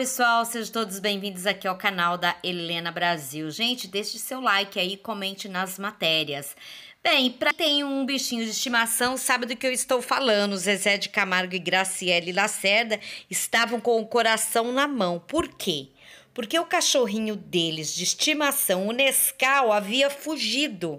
pessoal, sejam todos bem-vindos aqui ao canal da Helena Brasil. Gente, deixe seu like aí, comente nas matérias. Bem, para quem tem um bichinho de estimação, sabe do que eu estou falando. Zezé de Camargo e Graciele Lacerda estavam com o coração na mão. Por quê? Porque o cachorrinho deles de estimação, o Nescau, havia fugido.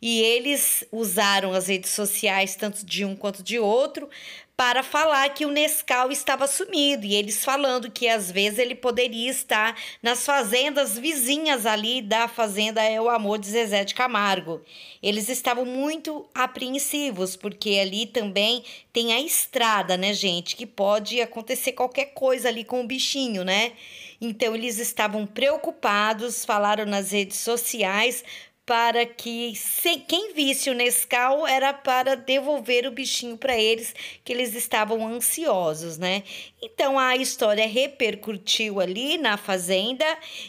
E eles usaram as redes sociais, tanto de um quanto de outro, para falar que o Nescau estava sumido. E eles falando que às vezes ele poderia estar nas fazendas vizinhas ali da fazenda É o Amor de Zezé de Camargo. Eles estavam muito apreensivos, porque ali também tem a estrada, né, gente? Que pode acontecer qualquer coisa ali com o bichinho, né? Então eles estavam preocupados, falaram nas redes sociais, para que se, quem visse o Nescau era para devolver o bichinho para eles, que eles estavam ansiosos, né? Então a história repercutiu ali na fazenda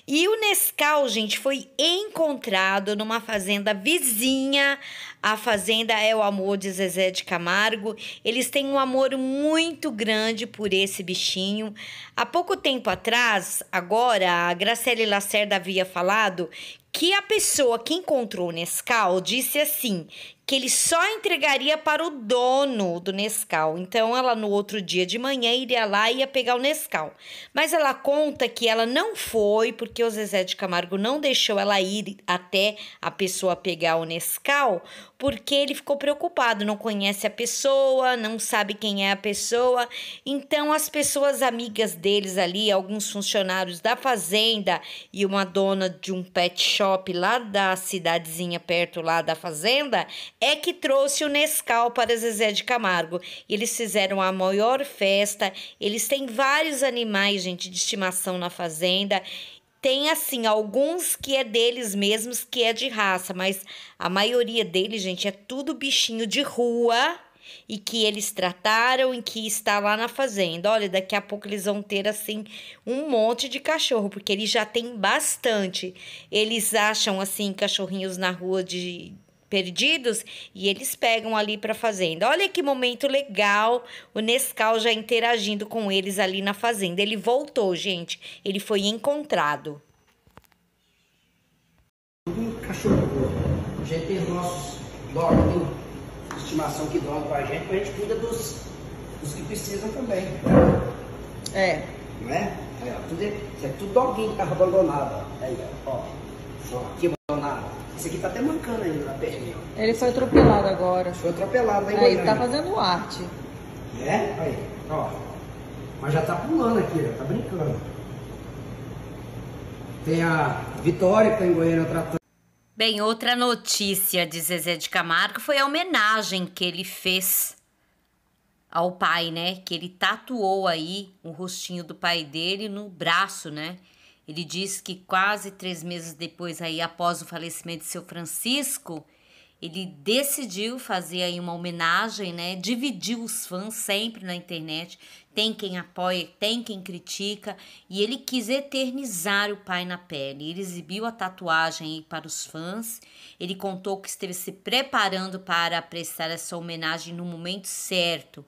e o Nescau, gente, foi encontrado numa fazenda vizinha. A fazenda é o amor de Zezé de Camargo. Eles têm um amor muito grande por esse bichinho. Há pouco tempo atrás, agora, a Graciele Lacerda havia falado que a pessoa que encontrou o Nescau disse assim, que ele só entregaria para o dono do Nescau. Então ela no outro dia de manhã iria lá e ia pegar o Nescau. Mas ela conta que ela não foi porque o Zezé de Camargo não deixou ela ir até a pessoa pegar o Nescau, porque ele ficou preocupado, não conhece a pessoa, não sabe quem é a pessoa. Então, as pessoas amigas deles ali, alguns funcionários da fazenda e uma dona de um pet shop lá da cidadezinha perto lá da fazenda, é que trouxe o Nescau para Zezé de Camargo. Eles fizeram a maior festa, eles têm vários animais, gente, de estimação na fazenda. Tem, assim, alguns que é deles mesmos, que é de raça, mas a maioria deles, gente, é tudo bichinho de rua e que eles trataram e que está lá na fazenda. Olha, daqui a pouco eles vão ter, assim, um monte de cachorro, porque eles já têm bastante. Eles acham, assim, cachorrinhos na rua de perdidos e eles pegam ali para fazenda. Olha que momento legal, o Nescau já interagindo com eles ali na fazenda. Ele voltou, gente. Ele foi encontrado. Um cachorro, a gente tem os nossos donos, estimação que dão com a gente, mas a gente cuida dos, dos que precisam também. É. Não é? Aí, ó, tudo, é, isso é tudo doguinho que estava tá abandonado. Aí, ó, ó. Aqui, esse aqui tá até mancando ainda na perna. Ó. Ele foi atropelado agora. Foi atropelado tá aí. Aí, tá fazendo arte. É? Aí, ó. Mas já tá pulando aqui, Tá brincando. Tem a Vitória que tá em Goiânia tratando. Bem, outra notícia de Zezé de Camargo foi a homenagem que ele fez ao pai, né? Que ele tatuou aí o rostinho do pai dele no braço, né? Ele diz que quase três meses depois, aí após o falecimento de seu Francisco, ele decidiu fazer aí uma homenagem, né? Dividiu os fãs sempre na internet. Tem quem apoia, tem quem critica, e ele quis eternizar o pai na pele. Ele exibiu a tatuagem para os fãs. Ele contou que esteve se preparando para prestar essa homenagem no momento certo.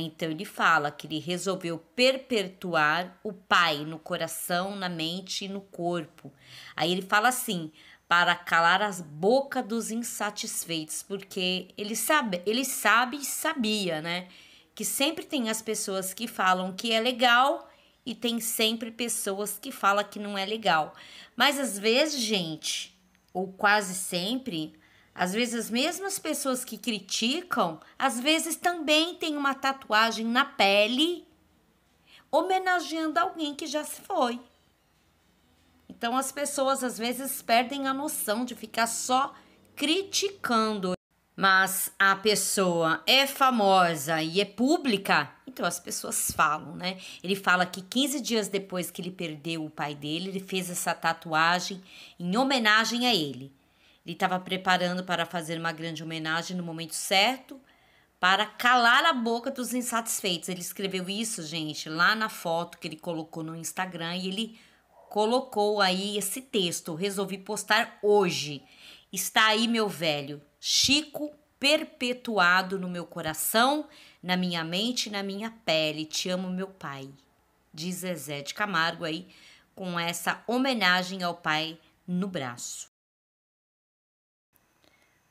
Então ele fala que ele resolveu perpetuar o Pai no coração, na mente e no corpo. Aí ele fala assim: para calar as bocas dos insatisfeitos, porque ele sabe, ele sabe e sabia, né? Que sempre tem as pessoas que falam que é legal e tem sempre pessoas que falam que não é legal. Mas às vezes, gente, ou quase sempre, às vezes, as mesmas pessoas que criticam, às vezes também têm uma tatuagem na pele homenageando alguém que já se foi. Então, as pessoas às vezes perdem a noção de ficar só criticando. Mas a pessoa é famosa e é pública, então as pessoas falam, né? Ele fala que 15 dias depois que ele perdeu o pai dele, ele fez essa tatuagem em homenagem a ele. Ele estava preparando para fazer uma grande homenagem no momento certo para calar a boca dos insatisfeitos. Ele escreveu isso, gente, lá na foto que ele colocou no Instagram e ele colocou aí esse texto. Resolvi postar hoje. Está aí, meu velho, Chico perpetuado no meu coração, na minha mente, na minha pele. Te amo, meu pai. Diz Zezé de Camargo aí, com essa homenagem ao pai no braço.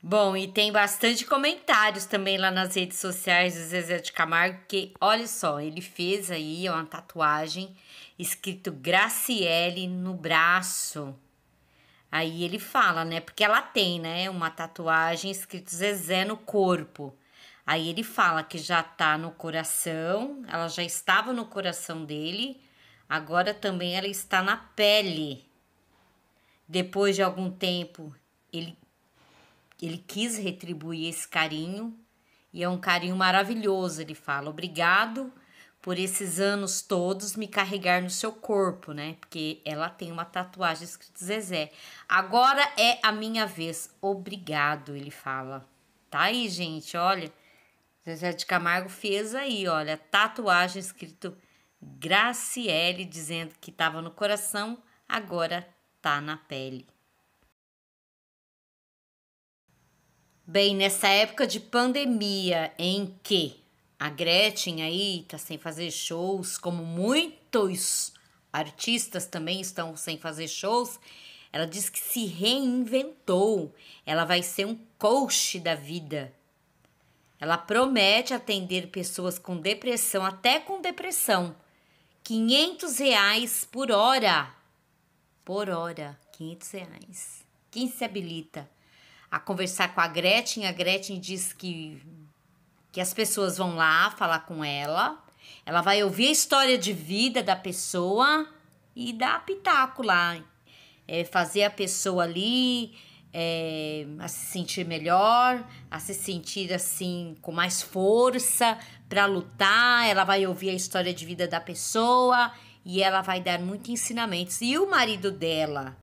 Bom, e tem bastante comentários também lá nas redes sociais do Zezé de Camargo, que olha só, ele fez aí uma tatuagem escrito Graciele no braço. Aí ele fala, né? Porque ela tem, né? Uma tatuagem escrito Zezé no corpo. Aí ele fala que já tá no coração, ela já estava no coração dele, agora também ela está na pele. Depois de algum tempo, ele ele quis retribuir esse carinho e é um carinho maravilhoso. Ele fala: Obrigado por esses anos todos me carregar no seu corpo, né? Porque ela tem uma tatuagem escrita Zezé. Agora é a minha vez. Obrigado, ele fala. Tá aí, gente, olha. Zezé de Camargo fez aí, olha, tatuagem escrito Graciele, dizendo que estava no coração, agora tá na pele. Bem, nessa época de pandemia em que a Gretchen aí tá sem fazer shows, como muitos artistas também estão sem fazer shows, ela diz que se reinventou. Ela vai ser um coach da vida. Ela promete atender pessoas com depressão, até com depressão. 500 reais por hora. Por hora, 500 reais. Quem se habilita? a conversar com a Gretchen. A Gretchen diz que, que as pessoas vão lá falar com ela. Ela vai ouvir a história de vida da pessoa e dar pitaco lá. É, fazer a pessoa ali é, a se sentir melhor, a se sentir assim com mais força para lutar. Ela vai ouvir a história de vida da pessoa e ela vai dar muitos ensinamentos. E o marido dela,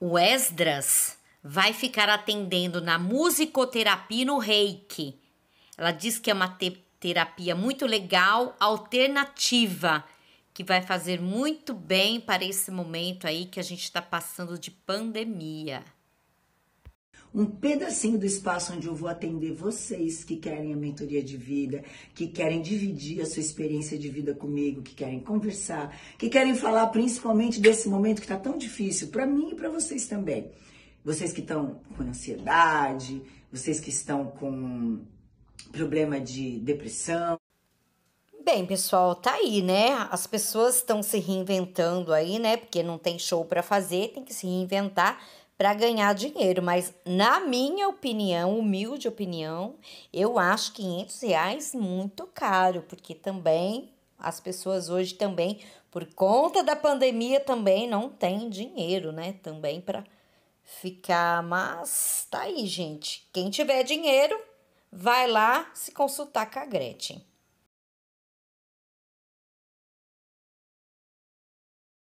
o Esdras, vai ficar atendendo na musicoterapia no Reiki. Ela diz que é uma te terapia muito legal, alternativa, que vai fazer muito bem para esse momento aí que a gente está passando de pandemia. Um pedacinho do espaço onde eu vou atender vocês que querem a mentoria de vida, que querem dividir a sua experiência de vida comigo, que querem conversar, que querem falar principalmente desse momento que está tão difícil para mim e para vocês também. Vocês que estão com ansiedade, vocês que estão com problema de depressão. Bem, pessoal, tá aí, né? As pessoas estão se reinventando aí, né? Porque não tem show para fazer, tem que se reinventar para ganhar dinheiro. Mas, na minha opinião, humilde opinião, eu acho 500 reais muito caro, porque também as pessoas hoje também, por conta da pandemia, também não têm dinheiro, né? Também para ficar. Mas tá aí, gente. Quem tiver dinheiro, vai lá se consultar com a Gretchen.